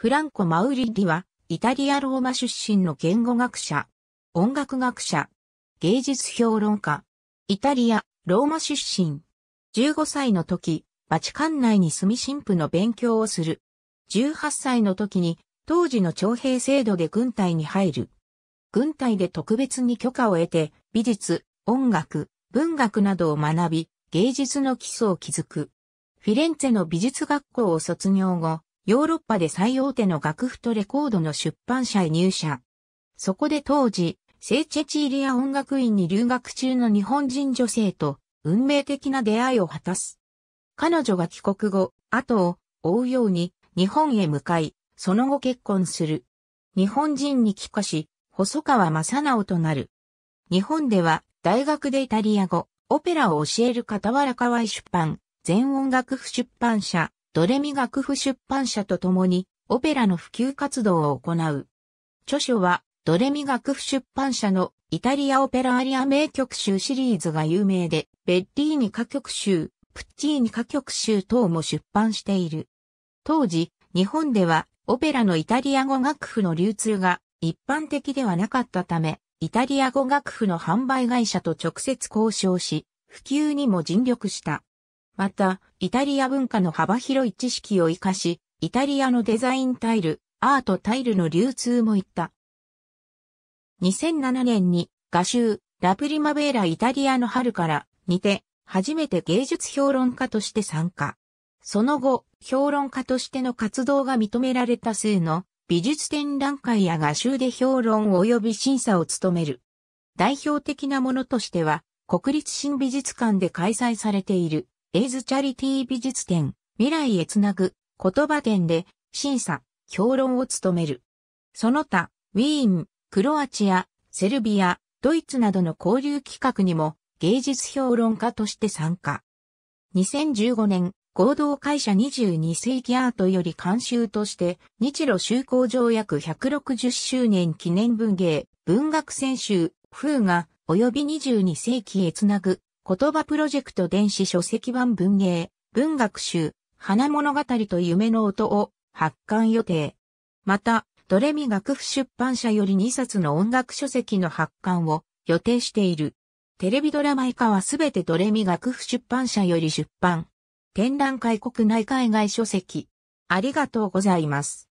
フランコ・マウリディは、イタリア・ローマ出身の言語学者、音楽学者、芸術評論家、イタリア・ローマ出身。15歳の時、バチカン内に住み神父の勉強をする。18歳の時に、当時の徴兵制度で軍隊に入る。軍隊で特別に許可を得て、美術、音楽、文学などを学び、芸術の基礎を築く。フィレンツェの美術学校を卒業後、ヨーロッパで最大手の楽譜とレコードの出版社へ入社。そこで当時、聖チェチーリア音楽院に留学中の日本人女性と運命的な出会いを果たす。彼女が帰国後、後を追うように日本へ向かい、その後結婚する。日本人に帰化し、細川正直となる。日本では大学でイタリア語、オペラを教える傍ら河合出版、全音楽譜出版社、ドレミ楽譜出版社と共にオペラの普及活動を行う。著書はドレミ楽譜出版社のイタリアオペラアリア名曲集シリーズが有名で、ベッリーニ歌曲集、プッチーニ歌曲集等も出版している。当時、日本ではオペラのイタリア語楽譜の流通が一般的ではなかったため、イタリア語楽譜の販売会社と直接交渉し、普及にも尽力した。また、イタリア文化の幅広い知識を活かし、イタリアのデザインタイル、アートタイルの流通もいった。2007年に画集、ラプリマベーライタリアの春からにて、初めて芸術評論家として参加。その後、評論家としての活動が認められた数の美術展覧会や画集で評論及び審査を務める。代表的なものとしては、国立新美術館で開催されているエイズチャリティ美術展、未来へつなぐ、言葉展で、審査、評論を務める。その他、ウィーン、クロアチア、セルビア、ドイツなどの交流企画にも芸術評論家として参加。2015年、合同会社22世紀アートより監修として、日露修好条約160周年記念文芸、文学選集、風が、及び22世紀へつなぐ言葉プロジェクト電子書籍版文芸、文学集、花物語と夢の音を発刊予定。また、ドレミ楽譜出版社より2冊の音楽書籍の発刊を予定している。テレビドラマ以下はすべてドレミ楽譜出版社より出版。展覧会国内海外書籍。ありがとうございます。